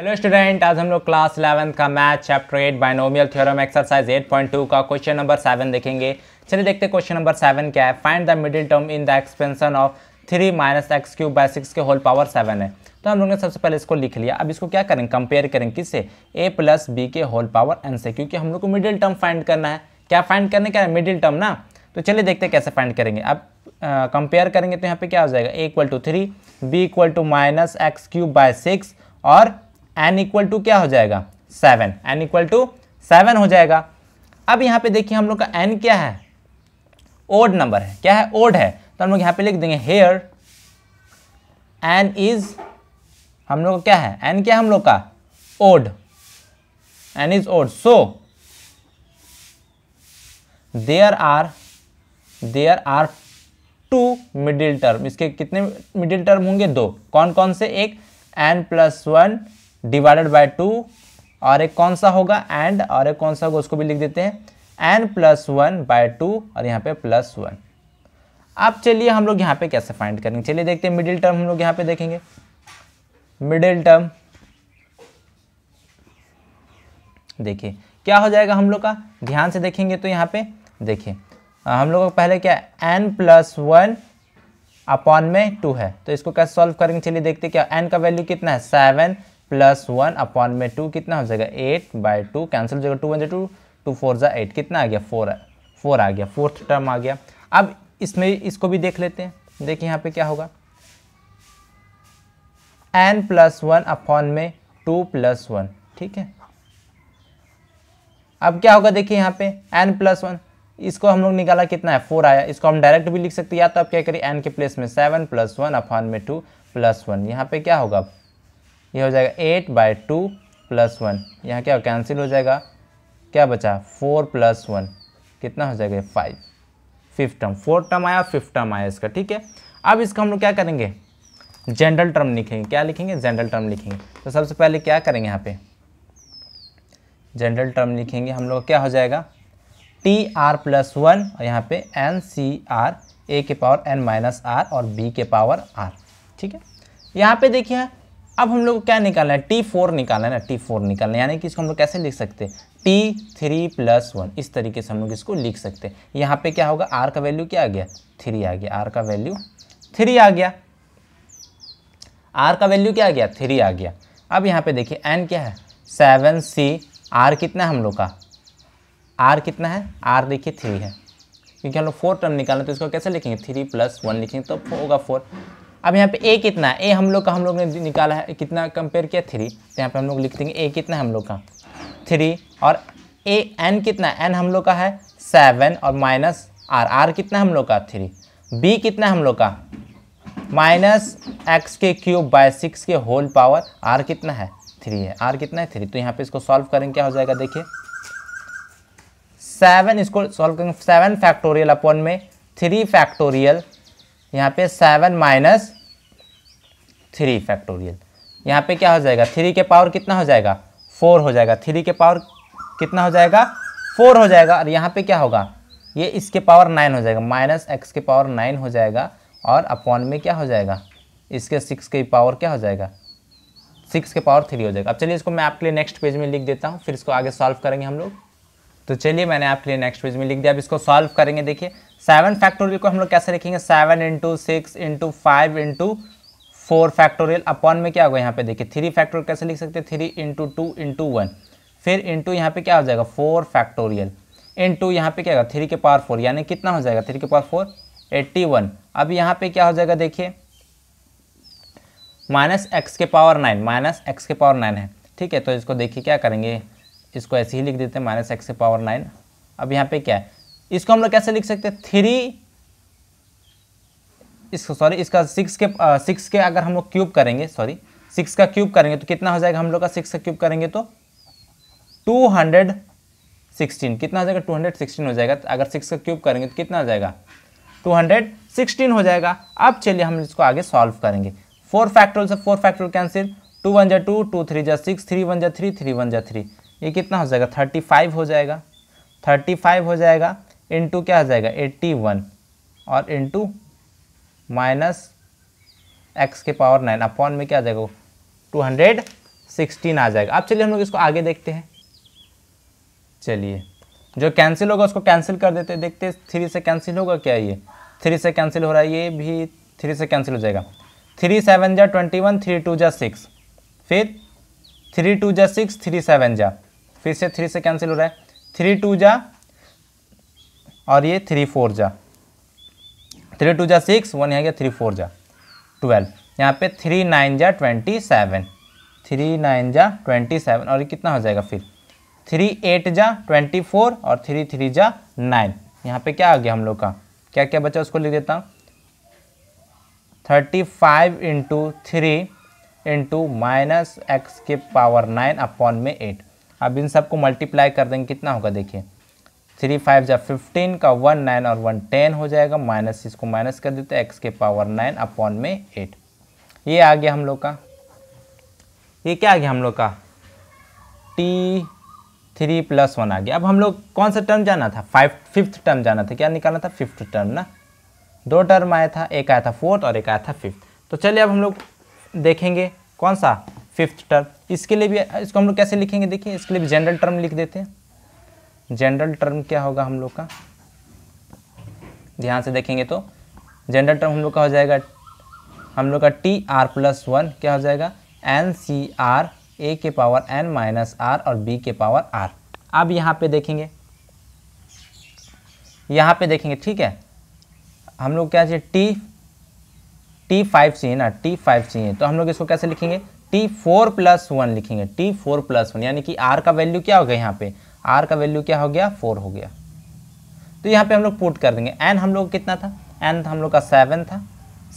hello student आज हम लोग क्लास इलेवंथ का math chapter eight binomial theorem exercise 8.2 का क्वेश्चन नंबर सेवन देखेंगे चलिए देखते हैं क्वेश्चन नंबर सेवन क्या है find the middle term in the expansion of three minus x cube by six के होल पावर सेवन है तो हम लोगों ने सबसे पहले इसको लिख लिया अब इसको क्या करें कंपेयर करें किससे ए प्लस बी के होल पावर एन से क्योंकि हम लोग को मिडिल टर्म फाइंड करना है क्या फाइंड करने क्या है मिडिल टर्म ना तो चलिए देखते हैं कैसे फाइंड करेंगे अब कंपेयर करेंगे तो यहाँ पे क्या हो जाएगा a equal to three b equal to minus x cube by six और एन इक्वल टू क्या हो जाएगा seven n equal to seven हो जाएगा अब यहाँ पे देखिए हम लोग का एन क्या है ओड नंबर है क्या है ओड है तो हम लोग यहाँ पे लिख देंगे हेयर एन इज हम लोग क्या है एन क्या हम लोग का odd n is odd so there are there are two middle term इसके कितने मिडिल टर्म होंगे दो कौन कौन से एक n plus one divided by two और एक कौन सा होगा एंड और एक कौन सा होगा उसको भी लिख देते हैं n plus one by two और यहाँ पे प्लस वन अब चलिए हम लोग यहाँ पे कैसे फाइंड करेंगे चलिए देखते हैं मिडिल टर्म हम लोग यहाँ पे देखेंगे मिडिल टर्म देखिए क्या हो जाएगा हम लोग का ध्यान से देखेंगे तो यहाँ पे देखिए हम लोग का पहले क्या एन प्लस वन अपॉन में टू है तो इसको कैसे सॉल्व करेंगे चलिए देखते क्या एन का वैल्यू कितना है सेवन प्लस वन अपॉन में टू कितना हो जाएगा एट बाई टू कैंसिल हो जाएगा टू वन जी टू टू फोर ज़ा एट कितना आ गया फोर फोर आ गया फोर्थ टर्म आ गया अब इसमें इसको भी देख लेते हैं देखिए यहाँ पे क्या होगा एन प्लस वन अपॉन में टू प्लस वन ठीक है अब क्या होगा देखिए यहाँ पे एन प्लस वन इसको हम लोग निकाला कितना है फोर आया इसको हम डायरेक्ट भी लिख सकते हैं या तो आप क्या करिए एन के प्लेस में सेवन प्लस वन अपॉन में टू प्लस वन यहाँ पे क्या होगा ये हो जाएगा eight by two plus one यहाँ क्या कैंसिल हो जाएगा क्या बचा फोर प्लस वन कितना हो जाएगा five fifth term fourth term आया फिफ्थ टर्म आया इसका ठीक है अब इसका हम लोग क्या करेंगे जनरल टर्म लिखेंगे क्या लिखेंगे जनरल टर्म लिखेंगे तो सबसे पहले क्या करेंगे यहाँ पे जनरल टर्म लिखेंगे हम लोग क्या हो जाएगा टी आर प्लस वन और यहाँ पे एन सी आर ए के पावर एन माइनस आर और बी के पावर आर ठीक है यहाँ पे देखिए अब हम लोग क्या निकालना है टी फोर निकालना है ना टी फोर निकालना है यानी कि इसको हम लोग कैसे लिख सकते हैं टी थ्री प्लस वन इस तरीके से हम लोग इसको लिख सकते हैं यहाँ पे क्या होगा आर का वैल्यू क्या आ गया थ्री आ गया आर का वैल्यू थ्री आ गया आर का वैल्यू क्या आ गया थ्री आ गया अब यहाँ पे देखिए एन क्या है सेवन सी आर कितना है हम लोग का आर कितना है आर देखिए थ्री है क्योंकि हम लोग फोर टर्म निकालना तो इसको कैसे लिखेंगे थ्री प्लस वन लिखेंगे तो होगा फोर अब यहाँ पे ए कितना है ए हम लोग का हम लोग ने निकाला है कितना कंपेयर किया थ्री तो यहाँ पे हम लोग लिख देंगे ए कितना है हम लोग का थ्री और ए एन कितना एन हम लोग का है सेवन और माइनस आर आर कितना हम लोग का थ्री बी कितना हम लोग का माइनस एक्स के क्यूब बाय सिक्स के होल पावर आर कितना है थ्री है आर कितना है थ्री तो यहाँ पे इसको सॉल्व करेंगे क्या हो जाएगा देखिए सेवन इसको सॉल्व करेंगे सेवन फैक्टोरियल अपॉन में थ्री फैक्टोरियल यहाँ पे सेवन माइनस थ्री फैक्टोरियल यहाँ पे क्या हो जाएगा थ्री के पावर कितना हो जाएगा फोर हो जाएगा थ्री के पावर कितना हो जाएगा फोर हो जाएगा और यहाँ पे क्या होगा ये इसके पावर नाइन हो जाएगा माइनस एक्स के पावर नाइन हो जाएगा और अपॉन में क्या हो जाएगा इसके सिक्स के पावर क्या हो जाएगा सिक्स के पावर थ्री हो जाएगा अब चलिए इसको मैं आपके लिए नेक्स्ट पेज में लिख देता हूँ फिर इसको आगे सॉल्व करेंगे हम लोग तो चलिए मैंने आपके लिए नेक्स्ट पेज में लिख दिया अब इसको सॉल्व करेंगे देखिए सेवन फैक्टोरियल को हम लोग कैसे लिखेंगे seven into six into five into four factorial upon में क्या होगा यहाँ पे देखिए थ्री फैक्टोरियल कैसे लिख सकते हैं three into two into one फिर इंटू यहाँ पे क्या हो जाएगा फोर फैक्टोरियल इंटू यहाँ पे क्या होगा थ्री के पावर फोर यानी कितना हो जाएगा थ्री के पावर फोर एट्टी वन अब यहाँ पे क्या हो जाएगा देखिए माइनस एक्स के पावर नाइन माइनस एक्स के पावर नाइन है ठीक है तो इसको देखिए क्या करेंगे इसको ऐसे ही लिख देते हैं माइनस एक्स से पावर नाइन अब यहाँ पे क्या है इसको हम लोग कैसे लिख सकते हैं थ्री इसको सॉरी इसका सिक्स के सिक्स के अगर हम लोग क्यूब करेंगे सॉरी सिक्स का क्यूब करेंगे तो कितना हो जाएगा हम लोग का सिक्स का क्यूब करेंगे तो टू हंड्रेड सिक्सटीन कितना हो जाएगा टू हंड्रेड सिक्सटीन हो जाएगा तो अगर सिक्स का क्यूब करेंगे तो कितना हो जाएगा टू हंड्रेड सिक्सटीन हो जाएगा अब चलिए हम इसको आगे सॉल्व करेंगे फोर फैक्टोरियल से four factorial cancel two one जा टू टू थ्री जा सिक्स थ्री वन जा थ्री थ्री वन जा थ्री ये कितना हो जाएगा थर्टी फाइव हो जाएगा थर्टी फाइव हो जाएगा इंटू क्या हो जाएगा एट्टी वन और इंटू माइनस एक्स के पावर नाइन अपॉन में क्या आ जाएगा टू हंड्रेड सिक्सटीन आ जाएगा अब चलिए हम लोग इसको आगे देखते हैं चलिए जो कैंसिल होगा उसको कैंसिल कर देते देखते थ्री से कैंसिल होगा क्या ये थ्री से कैंसिल हो रहा है ये भी थ्री से कैंसिल हो जाएगा थ्री सेवन जा ट्वेंटी वन थ्री टू जा सिक्स फिर थ्री टू जा सिक्स थ्री सेवन जा फिर से थ्री से कैंसिल हो रहा है थ्री टू जा और ये थ्री फोर जा थ्री टू जा सिक्स वन यहाँ गया थ्री फोर जा ट्वेल्व यहाँ पे थ्री नाइन जा ट्वेंटी सेवन थ्री नाइन जा ट्वेंटी सेवन और ये कितना हो जाएगा फिर थ्री एट जा ट्वेंटी फोर और थ्री थ्री जा नाइन यहाँ पे क्या आ गया हम लोग का क्या क्या बचा उसको लिख देता हूँ thirty five into three into minus x के पावर नाइन अपॉन में एट अब इन सबको मल्टीप्लाई कर देंगे कितना होगा देखिए थ्री फाइव जब फिफ्टीन का वन नाइन और वन टेन हो जाएगा माइनस इसको माइनस कर देते हैं एक्स के पावर नाइन अपॉन में एट ये आ गया हम लोग का ये क्या आ गया हम लोग का टी थ्री प्लस वन आ गया अब हम लोग कौन सा टर्म जाना था फाइव फिफ्थ टर्म जाना था क्या निकालना था फिफ्थ टर्म ना दो टर्म आया था एक आया था फोर्थ और एक आया था फिफ्थ तो चलिए अब हम लोग देखेंगे कौन सा फिफ्थ टर्म इसके लिए भी इसको हम लोग कैसे लिखेंगे देखिए इसके लिए भी जनरल टर्म लिख देते हैं जनरल टर्म क्या होगा हम लोग का ध्यान से देखेंगे तो जनरल टर्म हम लोग का हो जाएगा हम लोग का टी आर प्लस वन क्या हो जाएगा एन सी आर ए के पावर एन माइनस आर और बी के पावर आर अब यहाँ पे देखेंगे यहाँ पे देखेंगे ठीक है हम लोग क्या चाहिए टी टी फाइव चाहिए ना टी फाइव चाहिए तो हम लोग इसको कैसे लिखेंगे टी फोर प्लस वन लिखेंगे टी फोर प्लस वन यानी कि आर का वैल्यू क्या हो गया यहाँ पे आर का वैल्यू क्या हो गया फोर हो गया तो यहाँ पे हम लोग पुट कर देंगे एन हम लोग कितना था एन हम लोग का सेवन था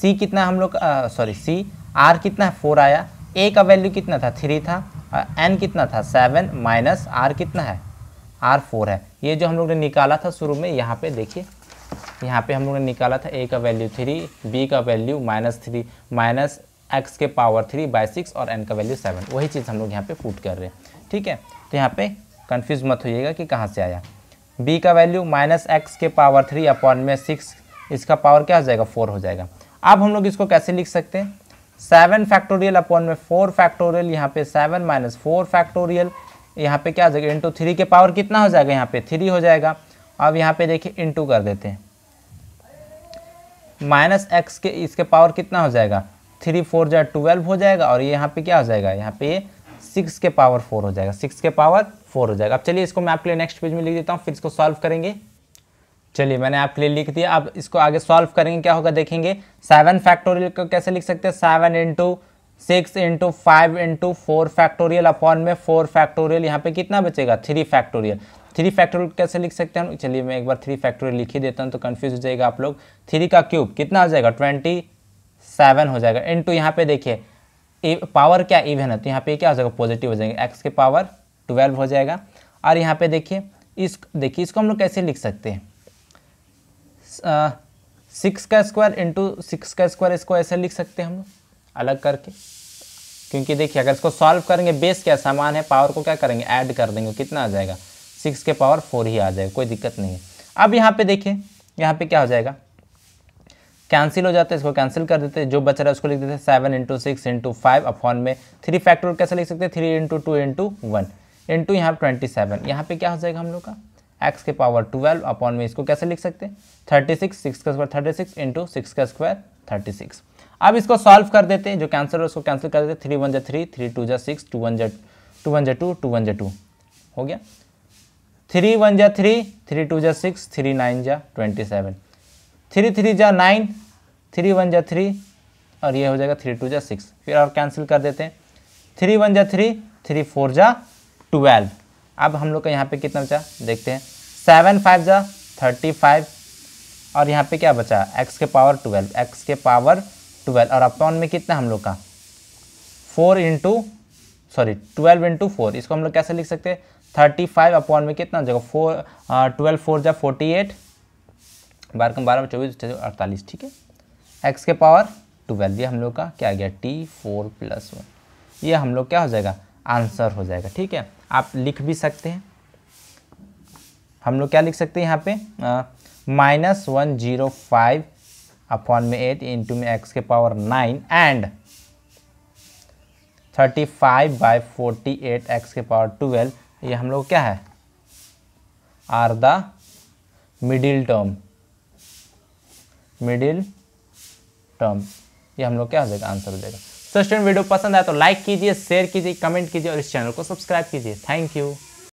सी कितना हम लोग सॉरी सी आर कितना है फोर आया ए का वैल्यू कितना था थ्री था और एन कितना था सेवन माइनस आर कितना है आर फोर है ये जो हम लोग ने निकाला था शुरू में यहाँ पे देखिए यहाँ पे हम लोग ने निकाला था ए का वैल्यू थ्री बी का value minus three minus x के पावर थ्री बाय सिक्स और एन का वैल्यू सेवन वही चीज़ हम लोग यहाँ पे फूट कर रहे हैं ठीक है तो यहाँ पे कंफ्यूज मत होइएगा कि कहाँ से आया बी का वैल्यू माइनस एक्स के पावर थ्री अपॉन में सिक्स इसका पावर क्या हो जाएगा फोर हो जाएगा अब हम लोग इसको कैसे लिख सकते हैं सेवन फैक्टोरियल अपॉन में फोर फैक्टोरियल यहाँ पे सेवन माइनस फोर फैक्टोरियल यहाँ पे क्या हो जाएगा इंटू थ्री के पावर कितना हो जाएगा यहाँ पे थ्री हो जाएगा अब यहाँ पे देखिए इंटू कर देते हैं माइनस एक्स के इसके पावर कितना हो जाएगा थ्री फोर जा ट्वेल्व हो जाएगा और ये यहाँ पे क्या हो जाएगा यहाँ पे सिक्स के पावर फोर हो जाएगा सिक्स के पावर फोर हो जाएगा अब चलिए इसको मैं आपके लिए नेक्स्ट पेज में लिख देता हूँ फिर इसको सॉल्व करेंगे चलिए मैंने आपके लिए लिख दिया अब इसको आगे सॉल्व करेंगे क्या होगा देखेंगे सेवन फैक्टोरियल को कैसे लिख सकते हैं seven into six into five into four factorial upon में फोर फैक्टोरियल यहाँ पे कितना बचेगा थ्री फैक्टोरियल थ्री फैक्टोरियल कैसे लिख सकते हैं चलिए मैं एक बार थ्री फैक्टोरियल लिख ही देता हूँ तो कन्फ्यूज हो जाएगा आप लोग थ्री का क्यूब कितना हो जाएगा ट्वेंटी सेवन हो जाएगा इन टू यहाँ पे देखिए पावर क्या इवन है तो यहाँ पे क्या हो जाएगा पॉजिटिव हो जाएगा एक्स के पावर ट्वेल्व हो जाएगा और यहाँ पे देखिए इस देखिए इसको हम लोग कैसे लिख सकते हैं सिक्स का स्क्वायर इंटू सिक्स का स्क्वायर इसको ऐसे लिख सकते हैं हम लोग अलग करके क्योंकि देखिए अगर इसको सॉल्व करेंगे बेस क्या समान है पावर को क्या करेंगे ऐड कर देंगे कितना आ जाएगा सिक्स के पावर फोर ही आ जाएगा कोई दिक्कत नहीं है अब यहाँ पे देखिए यहाँ पे क्या हो जाएगा कैंसिल हो जाता है इसको कैंसिल कर देते हैं जो बच रहा है उसको लिख देते हैं seven into six into five upon में थ्री फैक्टर कैसे लिख सकते हैं three into two into one into यहाँ ट्वेंटी सेवन यहाँ पे क्या हो जाएगा हम लोग का एक्स के पावर ट्वेल्व अपॉन में इसको कैसे लिख सकते हैं थर्टी सिक्स सिक्स का square thirty six into six का स्क्वायर थर्टी सिक्स अब इसको सॉल्व कर देते हैं जो कैंसर उसको कैंसिल कर देते हैं थ्री वन जै थ्री थ्री टू जै सिक्स टू वन जै टू वन जै टू टू वन जै टू हो गया थ्री वन जै थ्री थ्री टू जै सिक्स थ्री नाइन जै ट्वेंटी सेवन थ्री थ्री जा नाइन थ्री वन जा थ्री और ये हो जाएगा थ्री टू जा सिक्स फिर और कैंसिल कर देते हैं थ्री वन जा थ्री थ्री फोर जा ट्वेल्व अब हम लोग का यहाँ पे कितना बचा देखते हैं सेवन फाइव जा थर्टी फाइव और यहाँ पे क्या बचा एक्स के पावर ट्वेल्व एक्स के पावर ट्वेल्व और अपॉन में कितना हम लोग का four into sorry twelve into four इसको हम लोग कैसे लिख सकते हैं थर्टी फाइव अपॉन में कितना हो जाएगा फोर ट्वेल्व फोर जा फोर्टी एट बारह कम बारह में चौबीस अड़तालीस ठीक है एक्स के पावर ट्वेल्व ये हम लोग का क्या आ गया टी फोर प्लस वन ये हम लोग क्या हो जाएगा आंसर हो जाएगा ठीक है आप लिख भी सकते हैं हम लोग क्या लिख सकते हैं यहाँ पे minus one zero five upon में एट इंटू में एक्स के power nine and thirty five by forty eight x के पावर ट्वेल्व ये हम लोग क्या है are the middle term middle term ये हम लोग क्या हो जाएगा आंसर हो जाएगा सो स्टूडेंट वीडियो पसंद आया तो लाइक कीजिए शेयर कीजिए कमेंट कीजिए और इस चैनल को सब्सक्राइब कीजिए थैंक यू